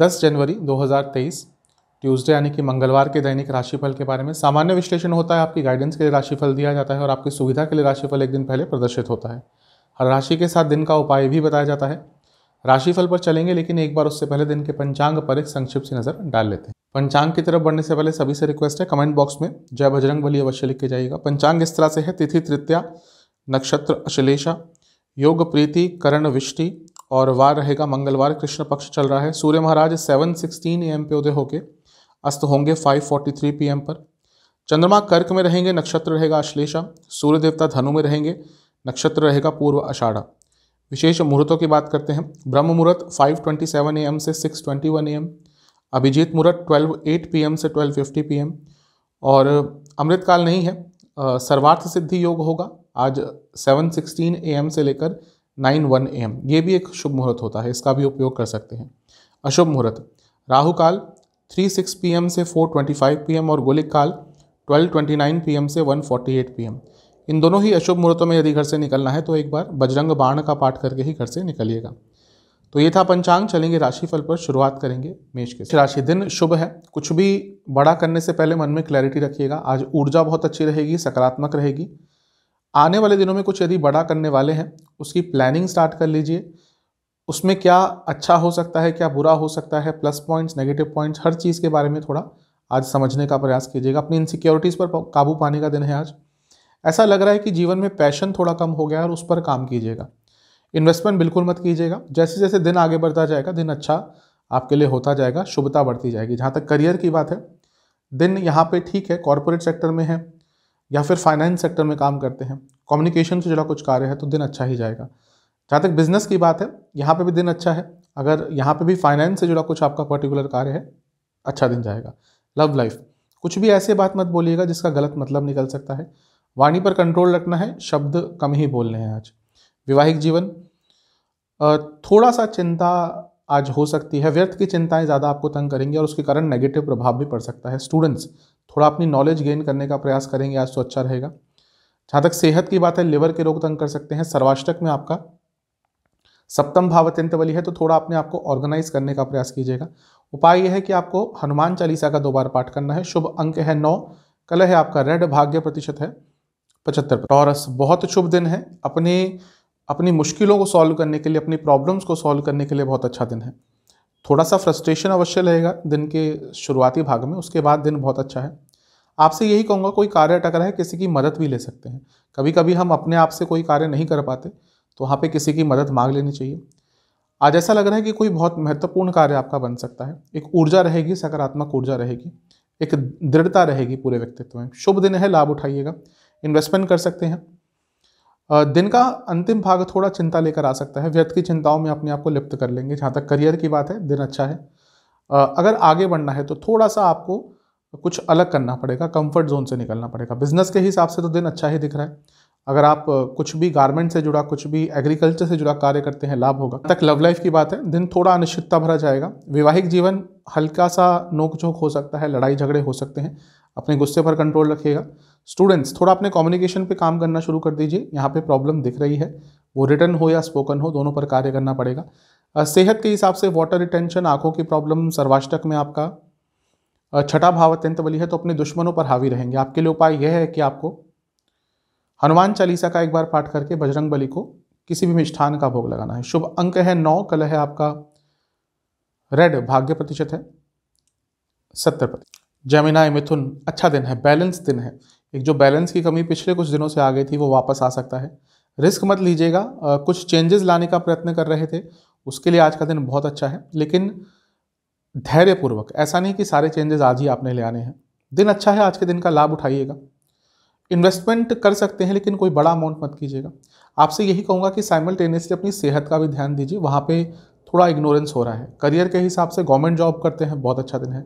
10 जनवरी 2023 Tuesday यानी कि मंगलवार के दैनिक राशिफल के बारे में सामान्य विश्लेषण होता है आपकी गाइडेंस के लिए राशिफल दिया जाता है और आपकी सुविधा के लिए राशिफल एक दिन पहले प्रदर्शित होता है हर राशि के साथ दिन का उपाय भी बताया जाता है राशिफल पर चलेंगे लेकिन एक बार उससे पहले दिन के पंचांग पर एक संक्षिप्त सी नज़र डाल लेते हैं पंचांग की तरफ बढ़ने से पहले सभी से रिक्वेस्ट है कमेंट बॉक्स में जय बजरंग बली अवश्य लिख के जाइएगा पंचांग इस तरह से है तिथि तृतीया नक्षत्र अश्लेषा योग प्रीति करण विष्टि और वार रहेगा मंगलवार कृष्ण पक्ष चल रहा है सूर्य महाराज सेवन सिक्सटीन ए एम पे उदय होके अस्त होंगे five forty three P M पर चंद्रमा कर्क में रहेंगे नक्षत्र रहेगा अश्लेषा सूर्य देवता धनु में रहेंगे नक्षत्र रहेगा पूर्व अषाढ़ा विशेष मुहूर्तों की बात करते हैं ब्रह्म मुहूर्त five twenty seven A M से six twenty one A M अभिजीत मुहूर्त ट्वेल्व एट पी एम से ट्वेल्व फिफ्टी पी एम और अमृतकाल नहीं है सर्वार्थ सिद्धि योग होगा आज सेवन सिक्सटीन ए एम से लेकर नाइन वन एम ये भी एक शुभ मुहूर्त होता है इसका भी उपयोग कर सकते हैं अशुभ मुहूर्त राहु काल थ्री सिक्स पी एम से four twenty five P M और गोलिक काल twelve twenty nine P M से one forty eight P M इन दोनों ही अशुभ मुहूर्तों में यदि घर से निकलना है तो एक बार बजरंग बाण का पाठ करके ही घर से निकलिएगा तो ये था पंचांग चलेंगे राशिफल पर शुरुआत करेंगे मेष के राशि दिन शुभ है कुछ भी बड़ा करने से पहले मन में क्लैरिटी रखिएगा आज ऊर्जा बहुत अच्छी रहेगी सकारात्मक रहेगी आने वाले दिनों में कुछ यदि बड़ा करने वाले हैं उसकी प्लानिंग स्टार्ट कर लीजिए उसमें क्या अच्छा हो सकता है क्या बुरा हो सकता है प्लस पॉइंट्स नेगेटिव पॉइंट्स हर चीज़ के बारे में थोड़ा आज समझने का प्रयास कीजिएगा अपनी इनसिक्योरिटीज़ पर काबू पाने का दिन है आज ऐसा लग रहा है कि जीवन में पैशन थोड़ा कम हो गया है और उस पर काम कीजिएगा इन्वेस्टमेंट बिल्कुल मत कीजिएगा जैसे जैसे दिन आगे बढ़ता जाएगा दिन अच्छा आपके लिए होता जाएगा शुभता बढ़ती जाएगी जहाँ तक करियर की बात है दिन यहाँ पे ठीक है कॉरपोरेट सेक्टर में है या फिर फाइनेंस सेक्टर में काम करते हैं कम्युनिकेशन से जुड़ा कुछ कार्य है तो दिन अच्छा ही जाएगा जहाँ तक बिजनेस की बात है यहाँ पे भी दिन अच्छा है अगर यहाँ पे भी फाइनेंस से जुड़ा कुछ आपका पर्टिकुलर कार्य है अच्छा दिन जाएगा लव लाइफ कुछ भी ऐसे बात मत बोलिएगा जिसका गलत मतलब निकल सकता है वाणी पर कंट्रोल रखना है शब्द कम ही बोलने हैं आज वैवाहिक जीवन थोड़ा सा चिंता आज हो सकती है व्यर्थ की चिंताएं ज़्यादा आपको तंग करेंगी और उसके कारण नेगेटिव प्रभाव भी पड़ सकता है स्टूडेंट्स थोड़ा अपनी नॉलेज गेन करने का प्रयास करेंगे आज तो अच्छा रहेगा जहाँ तक सेहत की बात है लिवर के रोग तंग कर सकते हैं सर्वाष्टक में आपका सप्तम भाव अत्यंत बली है तो थोड़ा अपने आपको ऑर्गेनाइज करने का प्रयास कीजिएगा उपाय यह है कि आपको हनुमान चालीसा का दो बार पाठ करना है शुभ अंक है नौ कल है आपका रेड भाग्य प्रतिशत है पचहत्तर टॉरस बहुत शुभ दिन है अपने अपनी मुश्किलों को सॉल्व करने के लिए अपनी प्रॉब्लम्स को सॉल्व करने के लिए बहुत अच्छा दिन है थोड़ा सा फ्रस्ट्रेशन अवश्य रहेगा दिन के शुरुआती भाग में उसके बाद दिन बहुत अच्छा है आपसे यही कहूँगा कोई कार्य अटक रहा है किसी की मदद भी ले सकते हैं कभी कभी हम अपने आप से कोई कार्य नहीं कर पाते तो वहाँ पे किसी की मदद मांग लेनी चाहिए आज ऐसा लग रहा है कि कोई बहुत महत्वपूर्ण कार्य आपका बन सकता है एक ऊर्जा रहेगी सकारात्मक ऊर्जा रहेगी एक दृढ़ता रहेगी पूरे व्यक्तित्व में शुभ दिन है लाभ उठाइएगा इन्वेस्टमेंट कर सकते हैं दिन का अंतिम भाग थोड़ा चिंता लेकर आ सकता है व्यर्थ की चिंताओं में अपने आप को लिप्त कर लेंगे जहाँ तक करियर की बात है दिन अच्छा है अगर आगे बढ़ना है तो थोड़ा सा आपको कुछ अलग करना पड़ेगा कंफर्ट जोन से निकलना पड़ेगा बिजनेस के हिसाब से तो दिन अच्छा ही दिख रहा है अगर आप कुछ भी गारमेंट से जुड़ा कुछ भी एग्रीकल्चर से जुड़ा कार्य करते हैं लाभ होगा तक लव लाइफ की बात है दिन थोड़ा अनिश्चितता भरा जाएगा वैवाहिक जीवन हल्का सा नोक झोंक हो सकता है लड़ाई झगड़े हो सकते हैं अपने गुस्से पर कंट्रोल रखिएगा स्टूडेंट्स थोड़ा अपने कम्युनिकेशन पे काम करना शुरू कर दीजिए यहाँ पे प्रॉब्लम दिख रही है वो रिटर्न हो या स्पोकन हो दोनों पर कार्य करना पड़ेगा सेहत के हिसाब से वाटर रिटेंशन आंखों की प्रॉब्लम सर्वाष्टक में आपका छठा भाव अत्यंत बलि है तो अपने दुश्मनों पर हावी रहेंगे आपके लिए उपाय यह है कि आपको हनुमान चालीसा का एक बार पाठ करके बजरंग बली को किसी भी मिष्ठान का भोग लगाना है शुभ अंक है नौ कल है आपका रेड भाग्य प्रतिशत है सत्तर प्रतिशत जमीना मिथुन अच्छा दिन है बैलेंस दिन है एक जो बैलेंस की कमी पिछले कुछ दिनों से आ गई थी वो वापस आ सकता है रिस्क मत लीजिएगा कुछ चेंजेस लाने का प्रयत्न कर रहे थे उसके लिए आज का दिन बहुत अच्छा है लेकिन धैर्यपूर्वक ऐसा नहीं कि सारे चेंजेस आज ही आपने ले आने हैं दिन अच्छा है आज के दिन का लाभ उठाइएगा इन्वेस्टमेंट कर सकते हैं लेकिन कोई बड़ा अमाउंट मत कीजिएगा आपसे यही कहूँगा कि साइमल्टेनियसली अपनी सेहत का भी ध्यान दीजिए वहाँ पर थोड़ा इग्नोरेंस हो रहा है करियर के हिसाब से गवर्नमेंट जॉब करते हैं बहुत अच्छा दिन है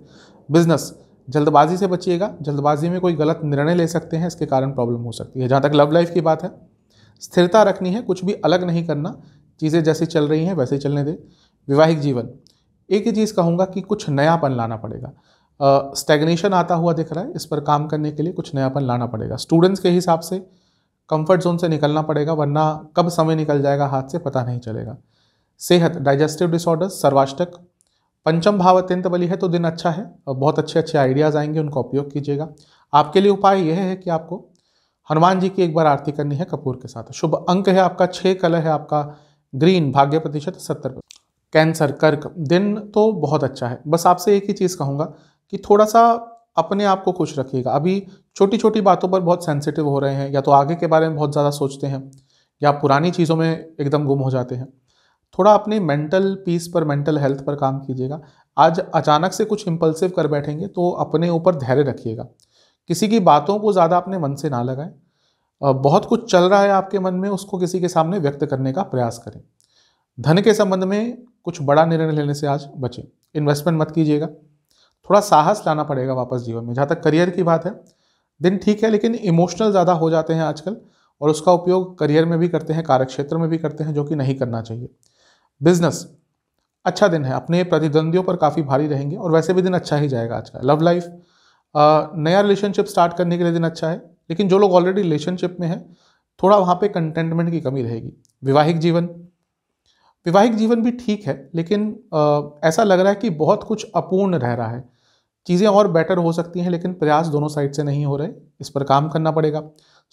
बिजनेस जल्दबाजी से बचिएगा जल्दबाजी में कोई गलत निर्णय ले सकते हैं इसके कारण प्रॉब्लम हो सकती है जहाँ तक लव लाइफ की बात है स्थिरता रखनी है कुछ भी अलग नहीं करना चीज़ें जैसी चल रही हैं वैसे ही चलने दें वैवाहिक जीवन एक ही चीज़ कहूँगा कि कुछ नयापन लाना पड़ेगा uh, आता हुआ दिख रहा है इस पर काम करने के लिए कुछ नयापन लाना पड़ेगा स्टूडेंट्स के हिसाब से कंफर्ट जोन से निकलना पड़ेगा वरना कब समय निकल जाएगा हाथ से पता नहीं चलेगा सेहत डाइजेस्टिव डिसऑर्डर्स सर्वाष्टक पंचम भाव अत्यंत बली है तो दिन अच्छा है और बहुत अच्छे अच्छे आइडियाज़ आएंगे उनका उपयोग कीजिएगा आपके लिए उपाय यह है कि आपको हनुमान जी की एक बार आरती करनी है कपूर के साथ शुभ अंक है आपका छः कलर है आपका ग्रीन भाग्य प्रतिशत सत्तर कैंसर कर्क दिन तो बहुत अच्छा है बस आपसे एक ही चीज़ कहूँगा कि थोड़ा सा अपने आप को खुश रखिएगा अभी छोटी छोटी बातों पर बहुत सेंसिटिव हो रहे हैं या तो आगे के बारे में बहुत ज़्यादा सोचते हैं या पुरानी चीज़ों में एकदम गुम हो जाते हैं थोड़ा अपने मेंटल पीस पर मेंटल हेल्थ पर काम कीजिएगा आज अचानक से कुछ इम्पल्सिव कर बैठेंगे तो अपने ऊपर धैर्य रखिएगा किसी की बातों को ज़्यादा अपने मन से ना लगाएं बहुत कुछ चल रहा है आपके मन में उसको किसी के सामने व्यक्त करने का प्रयास करें धन के संबंध में कुछ बड़ा निर्णय लेने से आज बचें इन्वेस्टमेंट मत कीजिएगा थोड़ा साहस लाना पड़ेगा वापस जीवन में जहाँ तक करियर की बात है दिन ठीक है लेकिन इमोशनल ज़्यादा हो जाते हैं आजकल और उसका उपयोग करियर में भी करते हैं कार्यक्षेत्र में भी करते हैं जो कि नहीं करना चाहिए बिजनेस अच्छा दिन है अपने प्रतिद्वंदियों पर काफ़ी भारी रहेंगे और वैसे भी दिन अच्छा ही जाएगा आज का लव लाइफ नया रिलेशनशिप स्टार्ट करने के लिए दिन अच्छा है लेकिन जो लोग ऑलरेडी रिलेशनशिप में हैं थोड़ा वहाँ पे कंटेंटमेंट की कमी रहेगी विवाहिक जीवन वैवाहिक जीवन भी ठीक है लेकिन आ, ऐसा लग रहा है कि बहुत कुछ अपूर्ण रह रहा है चीज़ें और बेटर हो सकती हैं लेकिन प्रयास दोनों साइड से नहीं हो रहे इस पर काम करना पड़ेगा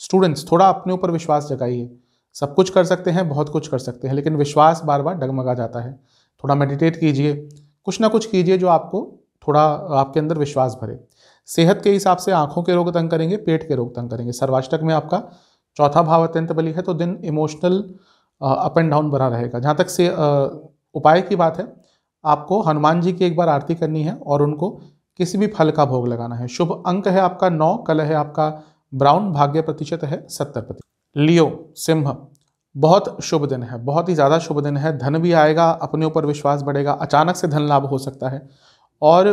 स्टूडेंट्स थोड़ा अपने ऊपर विश्वास जगाइए सब कुछ कर सकते हैं बहुत कुछ कर सकते हैं लेकिन विश्वास बार बार डगमगा जाता है थोड़ा मेडिटेट कीजिए कुछ ना कुछ कीजिए जो आपको थोड़ा आपके अंदर विश्वास भरे सेहत के हिसाब से आंखों के रोग तंग करेंगे पेट के रोग तंग करेंगे सर्वाष्टक में आपका चौथा भाव अत्यंत बली है तो दिन इमोशनल अप एंड डाउन भरा रहेगा जहाँ तक से उपाय की बात है आपको हनुमान जी की एक बार आरती करनी है और उनको किसी भी फल का भोग लगाना है शुभ अंक है आपका नौ कल है आपका ब्राउन भाग्य प्रतिशत है सत्तर प्रतिशत लियो सिंह बहुत शुभ दिन है बहुत ही ज़्यादा शुभ दिन है धन भी आएगा अपने ऊपर विश्वास बढ़ेगा अचानक से धन लाभ हो सकता है और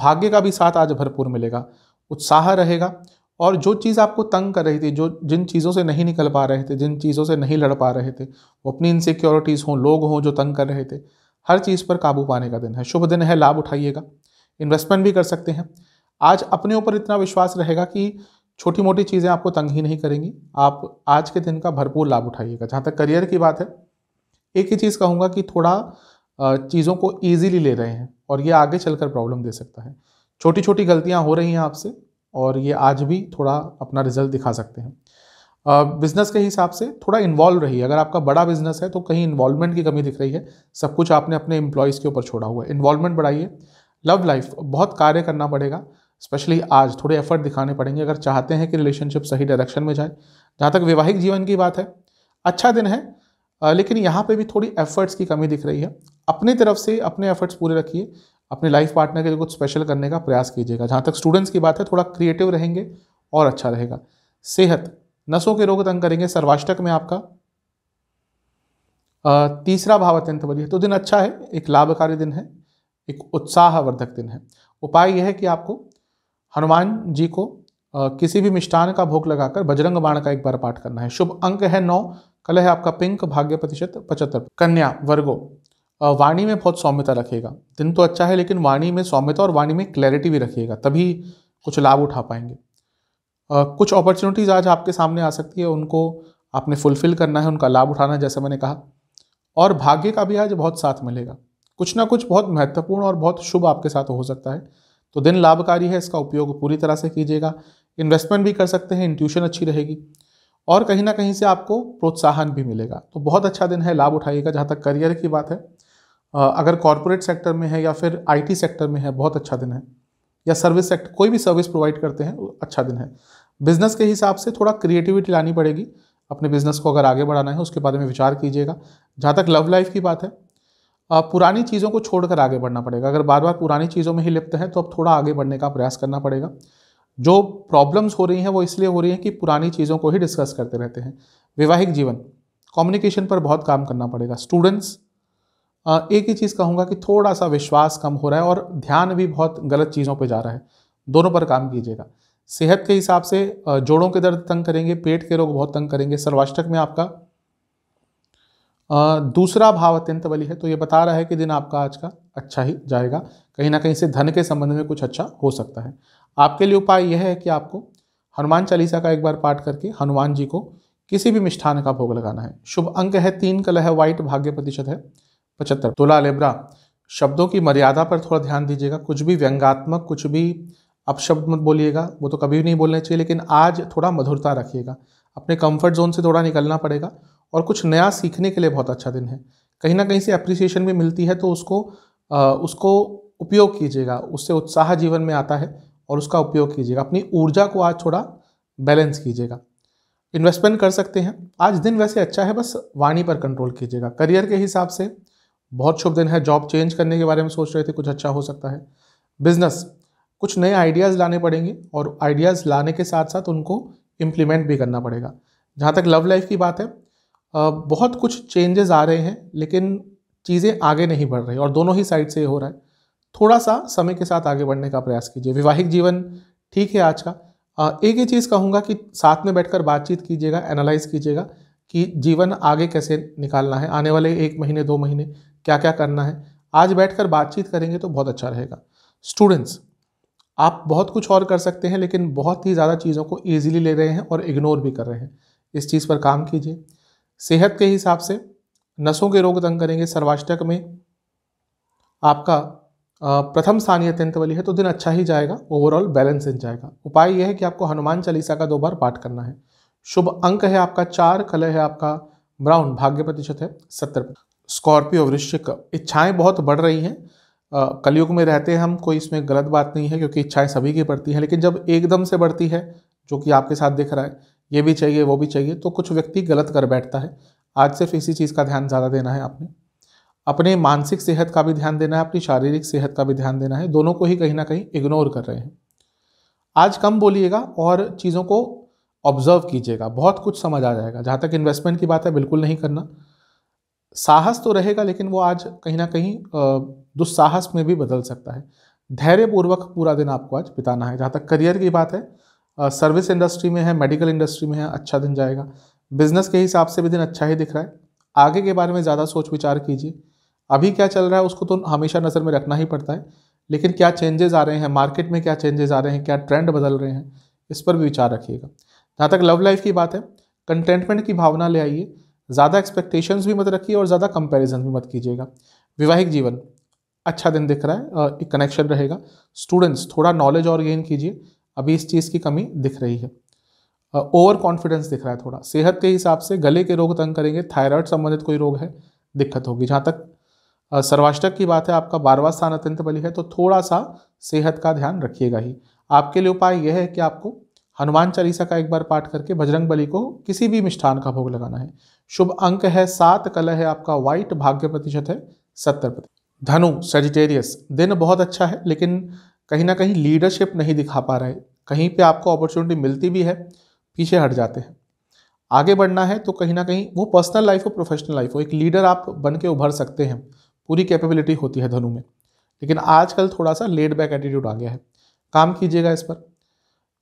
भाग्य का भी साथ आज भरपूर मिलेगा उत्साह रहेगा और जो चीज़ आपको तंग कर रही थी जो जिन चीज़ों से नहीं निकल पा रहे थे जिन चीज़ों से नहीं लड़ पा रहे थे वो अपनी इनसिक्योरिटीज़ हों लोग हों जो तंग कर रहे थे हर चीज़ पर काबू पाने का दिन है शुभ दिन है लाभ उठाइएगा इन्वेस्टमेंट भी कर सकते हैं आज अपने ऊपर इतना विश्वास रहेगा कि छोटी मोटी चीज़ें आपको तंग ही नहीं करेंगी आप आज के दिन का भरपूर लाभ उठाइएगा जहाँ तक करियर की बात है एक ही चीज़ कहूँगा कि थोड़ा चीज़ों को ईजीली ले रहे हैं और ये आगे चलकर प्रॉब्लम दे सकता है छोटी छोटी गलतियाँ हो रही हैं आपसे और ये आज भी थोड़ा अपना रिजल्ट दिखा सकते हैं बिज़नेस के हिसाब से थोड़ा इन्वॉल्व है अगर आपका बड़ा बिज़नेस है तो कहीं इन्वॉल्वमेंट की कमी दिख रही है सब कुछ आपने अपने एम्प्लॉयज़ के ऊपर छोड़ा हुआ है इन्वॉल्वमेंट बढ़ाइए लव लाइफ बहुत कार्य करना पड़ेगा स्पेशली आज थोड़े एफर्ट दिखाने पड़ेंगे अगर चाहते हैं कि रिलेशनशिप सही डायरेक्शन में जाए जहाँ तक वैवाहिक जीवन की बात है अच्छा दिन है लेकिन यहाँ पे भी थोड़ी एफर्ट्स की कमी दिख रही है अपनी तरफ से अपने एफर्ट्स पूरे रखिए अपने लाइफ पार्टनर के लिए कुछ स्पेशल करने का प्रयास कीजिएगा जहाँ तक स्टूडेंट्स की बात है थोड़ा क्रिएटिव रहेंगे और अच्छा रहेगा सेहत नसों के रोग तंग करेंगे सर्वाष्टक में आपका तीसरा भाव अत्यंत बढ़िया तो दिन अच्छा है एक लाभकारी दिन है एक उत्साहवर्धक दिन है उपाय यह है कि आपको हनुमान जी को आ, किसी भी मिष्टान का भोग लगाकर बजरंग बाण का एक बार पाठ करना है शुभ अंक है नौ कल है आपका पिंक भाग्य प्रतिशत पचहत्तर कन्या वर्गो वाणी में बहुत सौम्यता रखेगा दिन तो अच्छा है लेकिन वाणी में सौम्यता और वाणी में क्लैरिटी भी रखिएगा तभी कुछ लाभ उठा पाएंगे कुछ अपॉर्चुनिटीज़ आज आपके सामने आ सकती है उनको आपने फुलफिल करना है उनका लाभ उठाना जैसे मैंने कहा और भाग्य का भी आज बहुत साथ मिलेगा कुछ ना कुछ बहुत महत्वपूर्ण और बहुत शुभ आपके साथ हो सकता है तो दिन लाभकारी है इसका उपयोग पूरी तरह से कीजिएगा इन्वेस्टमेंट भी कर सकते हैं इंट्यूशन अच्छी रहेगी और कहीं ना कहीं से आपको प्रोत्साहन भी मिलेगा तो बहुत अच्छा दिन है लाभ उठाइएगा जहाँ तक करियर की बात है अगर कॉरपोरेट सेक्टर में है या फिर आईटी सेक्टर में है बहुत अच्छा दिन है या सर्विस सेक्टर कोई भी सर्विस प्रोवाइड करते हैं अच्छा दिन है बिजनेस के हिसाब से थोड़ा क्रिएटिविटी लानी पड़ेगी अपने बिजनेस को अगर आगे बढ़ाना है उसके बारे में विचार कीजिएगा जहाँ तक लव लाइफ की बात है पुरानी चीज़ों को छोड़कर आगे बढ़ना पड़ेगा अगर बार बार पुरानी चीज़ों में ही लिप्त हैं तो अब थोड़ा आगे बढ़ने का प्रयास करना पड़ेगा जो प्रॉब्लम्स हो रही हैं वो इसलिए हो रही हैं कि पुरानी चीज़ों को ही डिस्कस करते रहते हैं वैवाहिक जीवन कम्युनिकेशन पर बहुत काम करना पड़ेगा स्टूडेंट्स एक ही चीज़ कहूँगा कि थोड़ा सा विश्वास कम हो रहा है और ध्यान भी बहुत गलत चीज़ों पर जा रहा है दोनों पर काम कीजिएगा सेहत के हिसाब से जोड़ों के दर्द तंग करेंगे पेट के रोग बहुत तंग करेंगे सर्वाष्टक में आपका दूसरा भाव अत्यंत बली है तो ये बता रहा है कि दिन आपका आज का अच्छा ही जाएगा कहीं ना कहीं से धन के संबंध में कुछ अच्छा हो सकता है आपके लिए उपाय यह है कि आपको हनुमान चालीसा का एक बार पाठ करके हनुमान जी को किसी भी मिष्ठान का भोग लगाना है शुभ अंक है तीन कल है व्हाइट भाग्य प्रतिशत है पचहत्तर तुला लेब्रा शब्दों की मर्यादा पर थोड़ा ध्यान दीजिएगा कुछ भी व्यंगात्मक कुछ भी अपशब्द मत बोलिएगा वो तो कभी भी नहीं बोलना चाहिए लेकिन आज थोड़ा मधुरता रखिएगा अपने कंफर्ट जोन से थोड़ा निकलना पड़ेगा और कुछ नया सीखने के लिए बहुत अच्छा दिन है कहीं ना कहीं से अप्रिसिएशन भी मिलती है तो उसको आ, उसको उपयोग कीजिएगा उससे उत्साह जीवन में आता है और उसका उपयोग कीजिएगा अपनी ऊर्जा को आज थोड़ा बैलेंस कीजिएगा इन्वेस्टमेंट कर सकते हैं आज दिन वैसे अच्छा है बस वाणी पर कंट्रोल कीजिएगा करियर के हिसाब से बहुत शुभ दिन है जॉब चेंज करने के बारे में सोच रहे थे कुछ अच्छा हो सकता है बिजनेस कुछ नए आइडियाज़ लाने पड़ेंगे और आइडियाज़ लाने के साथ साथ उनको इम्प्लीमेंट भी करना पड़ेगा जहाँ तक लव लाइफ की बात है बहुत कुछ चेंजेस आ रहे हैं लेकिन चीज़ें आगे नहीं बढ़ रही और दोनों ही साइड से ये हो रहा है थोड़ा सा समय के साथ आगे बढ़ने का प्रयास कीजिए वैवाहिक जीवन ठीक है आज का एक ही चीज़ कहूँगा कि साथ में बैठकर बातचीत कीजिएगा एनालाइज कीजिएगा कि जीवन आगे कैसे निकालना है आने वाले एक महीने दो महीने क्या क्या करना है आज बैठकर बातचीत करेंगे तो बहुत अच्छा रहेगा स्टूडेंट्स आप बहुत कुछ और कर सकते हैं लेकिन बहुत ही ज़्यादा चीज़ों को ईजिली ले रहे हैं और इग्नोर भी कर रहे हैं इस चीज़ पर काम कीजिए सेहत के हिसाब से नसों के रोग तंग करेंगे सर्वाष्टक में आपका प्रथम स्थानीय अत्यंत वाली है तो दिन अच्छा ही जाएगा ओवरऑल बैलेंस इन जाएगा उपाय यह है कि आपको हनुमान चालीसा का दो बार पाठ करना है शुभ अंक है आपका चार कलर है आपका ब्राउन भाग्य प्रतिशत है सत्तर स्कॉर्पियो वृश्चिक इच्छाएं बहुत बढ़ रही हैं कलयुग में रहते हैं हम कोई इसमें गलत बात नहीं है क्योंकि इच्छाएं सभी की बढ़ती हैं लेकिन जब एकदम से बढ़ती है जो कि आपके साथ दिख रहा है ये भी चाहिए वो भी चाहिए तो कुछ व्यक्ति गलत कर बैठता है आज सिर्फ इसी चीज़ का ध्यान ज़्यादा देना है आपने अपने मानसिक सेहत का भी ध्यान देना है अपनी शारीरिक सेहत का भी ध्यान देना है दोनों को ही कहीं ना कहीं इग्नोर कर रहे हैं आज कम बोलिएगा और चीज़ों को ऑब्जर्व कीजिएगा बहुत कुछ समझ आ जाएगा जहाँ तक इन्वेस्टमेंट की बात है बिल्कुल नहीं करना साहस तो रहेगा लेकिन वो आज कहीं ना कहीं दुस्साहस में भी बदल सकता है धैर्यपूर्वक पूरा दिन आपको आज बिताना है जहाँ तक करियर की बात है सर्विस इंडस्ट्री में है मेडिकल इंडस्ट्री में है अच्छा दिन जाएगा बिजनेस के हिसाब से भी दिन अच्छा ही दिख रहा है आगे के बारे में ज़्यादा सोच विचार कीजिए अभी क्या चल रहा है उसको तो हमेशा नज़र में रखना ही पड़ता है लेकिन क्या चेंजेस आ रहे हैं मार्केट में क्या चेंजेस आ रहे हैं क्या ट्रेंड बदल रहे हैं इस पर भी विचार रखिएगा जहाँ तक लव लाइफ की बात है कंटेंटमेंट की भावना ले आइए ज़्यादा एक्सपेक्टेशंस भी मत रखिए और ज़्यादा कंपैरिजन भी मत कीजिएगा वैवाहिक जीवन अच्छा दिन दिख रहा है एक कनेक्शन रहेगा स्टूडेंट्स थोड़ा नॉलेज और गेन कीजिए अभी इस चीज़ की कमी दिख रही है ओवर कॉन्फिडेंस दिख रहा है थोड़ा सेहत के हिसाब से गले के रोग तंग करेंगे थायराइड संबंधित कोई रोग है दिक्कत होगी जहाँ तक सर्वाष्टक की बात है आपका बारवा स्थान अत्यंत बली है तो थोड़ा सा सेहत का ध्यान रखिएगा ही आपके लिए उपाय यह है कि आपको हनुमान चालीसा का एक बार पाठ करके बजरंग बली को किसी भी मिष्ठान का भोग लगाना है शुभ अंक है सात कलह है आपका व्हाइट भाग्य प्रतिशत है सत्तर प्रतिशत धनु सेजिटेरियस दिन बहुत अच्छा है लेकिन कहीं ना कहीं लीडरशिप नहीं दिखा पा रहे कहीं पे आपको अपॉर्चुनिटी मिलती भी है पीछे हट जाते हैं आगे बढ़ना है तो कहीं ना कहीं वो पर्सनल लाइफ हो प्रोफेशनल लाइफ हो एक लीडर आप बन के उभर सकते हैं पूरी कैपेबिलिटी होती है धनु में लेकिन आजकल थोड़ा सा लेड बैक एटीट्यूड आ गया है काम कीजिएगा इस पर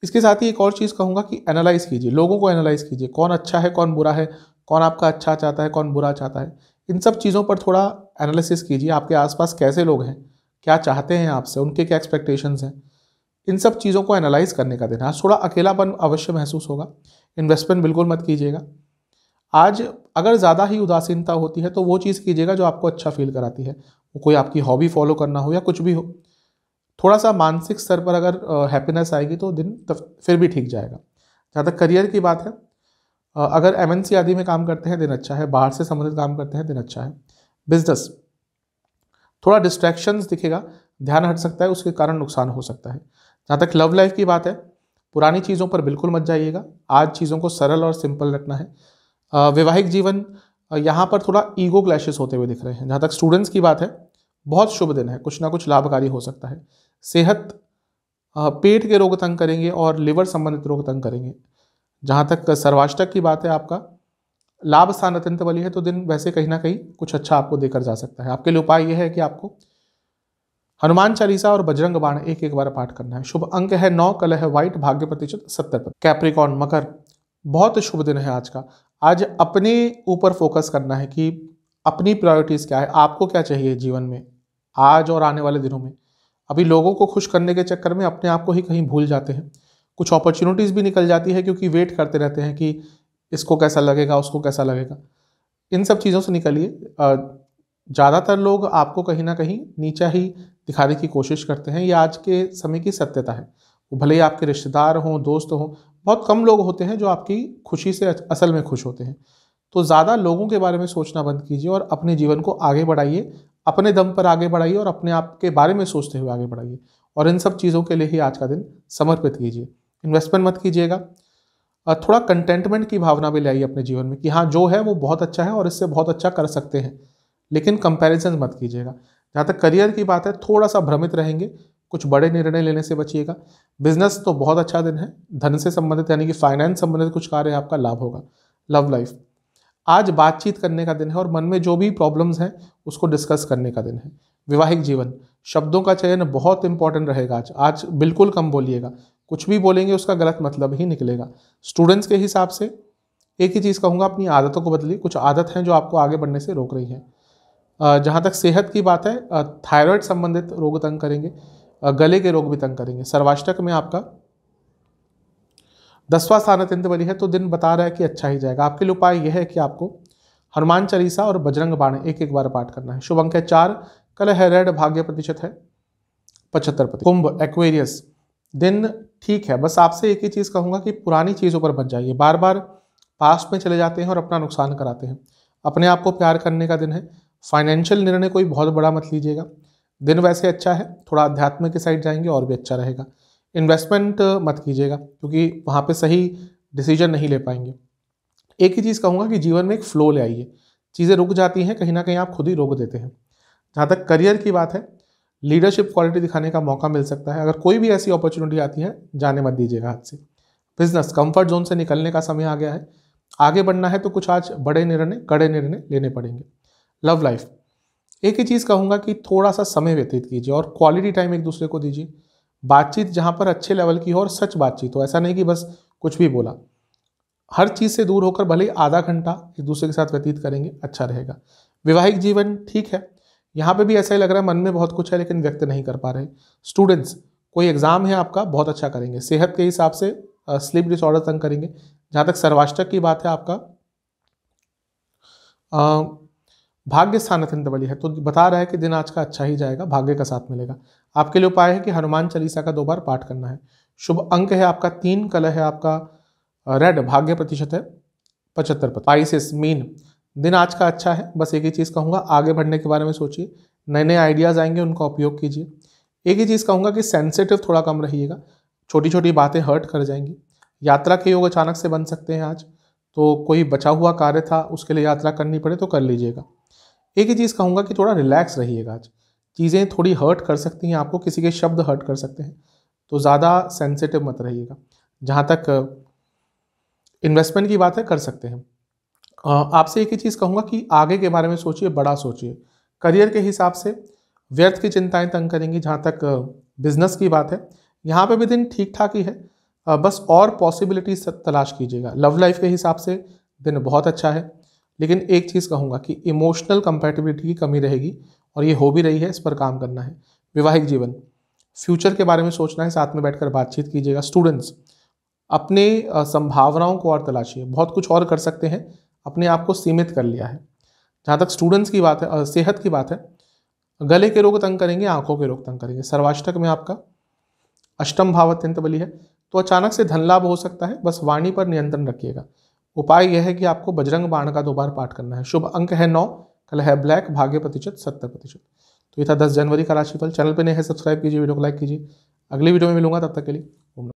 इसके साथ ही एक और चीज़ कहूँगा कि एनालाइज कीजिए लोगों को एनालाइज कीजिए कौन अच्छा है कौन बुरा है कौन आपका अच्छा चाहता है कौन बुरा चाहता है इन सब चीज़ों पर थोड़ा एनालिसिस कीजिए आपके आसपास कैसे लोग हैं क्या चाहते हैं आपसे उनके क्या एक्सपेक्टेशंस हैं इन सब चीज़ों को एनालाइज करने का दिन आज हाँ, थोड़ा अकेलापन अवश्य महसूस होगा इन्वेस्टमेंट बिल्कुल मत कीजिएगा आज अगर ज़्यादा ही उदासीनता होती है तो वो चीज़ कीजिएगा जो आपको अच्छा फील कराती है वो कोई आपकी हॉबी फॉलो करना हो या कुछ भी हो थोड़ा सा मानसिक स्तर पर अगर हैप्पीनेस आएगी तो दिन फिर भी ठीक जाएगा जहाँ तक करियर की बात है अगर एम आदि में काम करते हैं दिन अच्छा है बाहर से संबंधित काम करते हैं दिन अच्छा है बिजनेस थोड़ा डिस्ट्रैक्शन दिखेगा ध्यान हट सकता है उसके कारण नुकसान हो सकता है जहाँ तक लव लाइफ की बात है पुरानी चीज़ों पर बिल्कुल मत जाइएगा आज चीज़ों को सरल और सिंपल रखना है वैवाहिक जीवन यहाँ पर थोड़ा ईगो क्लैशेस होते हुए दिख रहे हैं जहाँ तक स्टूडेंट्स की बात है बहुत शुभ दिन है कुछ ना कुछ लाभकारी हो सकता है सेहत पेट के रोग तंग करेंगे और लिवर संबंधित रोग तंग करेंगे जहाँ तक सर्वाष्टक की बात है आपका लाभ स्थान अत्यंत बलि है तो दिन वैसे कहीं ना कहीं कुछ अच्छा आपको देकर जा सकता है आपके लिए उपाय यह है कि आपको हनुमान चालीसा और बजरंग बाण एक एक बार पाठ करना है शुभ अंक है नौ कल है व्हाइट भाग्य प्रतिशत सत्तर पर कैप्रिकॉन मकर बहुत शुभ दिन है आज का आज अपने ऊपर फोकस करना है कि अपनी प्रायोरिटीज़ क्या है आपको क्या चाहिए जीवन में आज और आने वाले दिनों में अभी लोगों को खुश करने के चक्कर में अपने आप को ही कहीं भूल जाते हैं कुछ अपॉर्चुनिटीज़ भी निकल जाती है क्योंकि वेट करते रहते हैं कि इसको कैसा लगेगा उसको कैसा लगेगा इन सब चीज़ों से निकलिए ज़्यादातर लोग आपको कहीं ना कहीं नीचा ही दिखाने की कोशिश करते हैं ये आज के समय की सत्यता है वो भले ही आपके रिश्तेदार हों दोस्त हों बहुत कम लोग होते हैं जो आपकी खुशी से असल में खुश होते हैं तो ज़्यादा लोगों के बारे में सोचना बंद कीजिए और अपने जीवन को आगे बढ़ाइए अपने दम पर आगे बढ़ाइए और अपने आप के बारे में सोचते हुए आगे बढ़ाइए और इन सब चीज़ों के लिए ही आज का दिन समर्पित कीजिए इन्वेस्टमेंट मत कीजिएगा थोड़ा कंटेंटमेंट की भावना भी लाइए अपने जीवन में कि हाँ जो है वो बहुत अच्छा है और इससे बहुत अच्छा कर सकते हैं लेकिन कंपेरिजन मत कीजिएगा जहाँ तक करियर की बात है थोड़ा सा भ्रमित रहेंगे कुछ बड़े निर्णय लेने से बचिएगा बिजनेस तो बहुत अच्छा दिन है धन से संबंधित यानी कि फाइनेंस संबंधित कुछ कार्य आपका लाभ होगा लव लाइफ आज बातचीत करने का दिन है और मन में जो भी प्रॉब्लम्स हैं उसको डिस्कस करने का दिन है वैवाहिक जीवन शब्दों का चयन बहुत इंपॉर्टेंट रहेगा आज आज बिल्कुल कम बोलिएगा कुछ भी बोलेंगे उसका गलत मतलब ही निकलेगा स्टूडेंट्स के हिसाब से एक ही चीज़ कहूँगा अपनी आदतों को बदलिए कुछ आदत हैं जो आपको आगे बढ़ने से रोक रही हैं जहाँ तक सेहत की बात है थायराइड संबंधित रोग तंग करेंगे गले के रोग भी तंग करेंगे सर्वाष्टक में आपका दसवां स्थान अत्यंत बलि है तो दिन बता रहा है कि अच्छा ही जाएगा आपके लिए उपाय यह है कि आपको हनुमान चालीसा और बजरंग बाण एक एक बार पाठ करना है शुभ अंक है चार कल है रेड भाग्य प्रतिशत है पचहत्तर प्रतिशत कुंभ एक्वेरियस दिन ठीक है बस आपसे एक ही चीज़ कहूँगा कि पुरानी चीज़ों पर बच जाइए बार बार पास्ट में चले जाते हैं और अपना नुकसान कराते हैं अपने आप को प्यार करने का दिन है फाइनेंशियल निर्णय कोई बहुत बड़ा मत लीजिएगा दिन वैसे अच्छा है थोड़ा अध्यात्म की साइड जाएंगे और भी अच्छा रहेगा इन्वेस्टमेंट मत कीजिएगा क्योंकि वहाँ पे सही डिसीजन नहीं ले पाएंगे एक ही चीज़ कहूँगा कि जीवन में एक फ़्लो ले आइए चीज़ें रुक जाती हैं कहीं ना कहीं आप खुद ही रोक देते हैं जहाँ तक करियर की बात है लीडरशिप क्वालिटी दिखाने का मौका मिल सकता है अगर कोई भी ऐसी अपॉर्चुनिटी आती है जाने मत दीजिएगा हाथ से बिजनेस कंफर्ट जोन से निकलने का समय आ गया है आगे बढ़ना है तो कुछ आज बड़े निर्णय कड़े निर्णय लेने पड़ेंगे लव लाइफ एक ही चीज़ कहूँगा कि थोड़ा सा समय व्यतीत कीजिए और क्वालिटी टाइम एक दूसरे को दीजिए बातचीत जहाँ पर अच्छे लेवल की हो और सच बातचीत हो ऐसा नहीं कि बस कुछ भी बोला हर चीज़ से दूर होकर भले आधा घंटा एक दूसरे के साथ व्यतीत करेंगे अच्छा रहेगा वैवाहिक जीवन ठीक है यहाँ पे भी ऐसा ही लग रहा है मन में बहुत कुछ है लेकिन व्यक्त नहीं कर पा रहे स्टूडेंट्स कोई एग्ज़ाम है आपका बहुत अच्छा करेंगे सेहत के हिसाब से स्लीप डिसऑर्डर तंग करेंगे जहाँ तक सर्वाष्टक की बात है आपका भाग्य स्थान अत्यंत बली है तो बता रहा है कि दिन आज का अच्छा ही जाएगा भाग्य का साथ मिलेगा आपके लिए उपाय है कि हनुमान चालीसा का दो बार पाठ करना है शुभ अंक है आपका तीन कलर है आपका रेड भाग्य प्रतिशत है पचहत्तर पाइसिस मीन दिन आज का अच्छा है बस एक ही चीज़ कहूँगा आगे बढ़ने के बारे में सोचिए नए नए आइडियाज़ आएंगे उनका उपयोग कीजिए एक ही चीज़ कहूँगा कि सेंसिटिव थोड़ा कम रहिएगा छोटी छोटी बातें हर्ट कर जाएंगी यात्रा के योग अचानक से बन सकते हैं आज तो कोई बचा हुआ कार्य था उसके लिए यात्रा करनी पड़े तो कर लीजिएगा एक ही चीज़ कहूँगा कि थोड़ा रिलैक्स रहिएगा आज चीज़ें थोड़ी हर्ट कर सकती हैं आपको किसी के शब्द हर्ट कर सकते हैं तो ज़्यादा सेंसिटिव मत रहिएगा जहाँ तक इन्वेस्टमेंट की बात है कर सकते हैं आपसे एक ही चीज़ कहूँगा कि आगे के बारे में सोचिए बड़ा सोचिए करियर के हिसाब से व्यर्थ की चिंताएं तंग करेंगी जहाँ तक बिजनेस की बात है यहाँ पे भी दिन ठीक ठाक ही है बस और पॉसिबिलिटीज तलाश कीजिएगा लव लाइफ के हिसाब से दिन बहुत अच्छा है लेकिन एक चीज़ कहूँगा कि इमोशनल कंपेटिबिलिटी की कमी रहेगी और ये हो भी रही है इस पर काम करना है वैवाहिक जीवन फ्यूचर के बारे में सोचना है साथ में बैठकर बातचीत कीजिएगा स्टूडेंट्स अपने संभावनाओं को और तलाशिए बहुत कुछ और कर सकते हैं अपने आप को सीमित कर लिया है जहाँ तक स्टूडेंट्स की बात है सेहत की बात है गले के रोग तंग करेंगे आंखों के रोग तंग करेंगे सर्वाष्टक में आपका अष्टम भाव अत्यंत बली है तो अचानक से धन लाभ हो सकता है बस वाणी पर नियंत्रण रखिएगा उपाय यह है कि आपको बजरंग बाण का दो बार पाठ करना है शुभ अंक है नौ कल है ब्लैक भाग्य प्रतिशत सत्तर प्रतिशत तो ये था दस जनवरी का राशिफल चैनल पर नए हैं सब्सक्राइब कीजिए वीडियो को लाइक कीजिए अगली वीडियो में मिलूंगा तब तक के लिए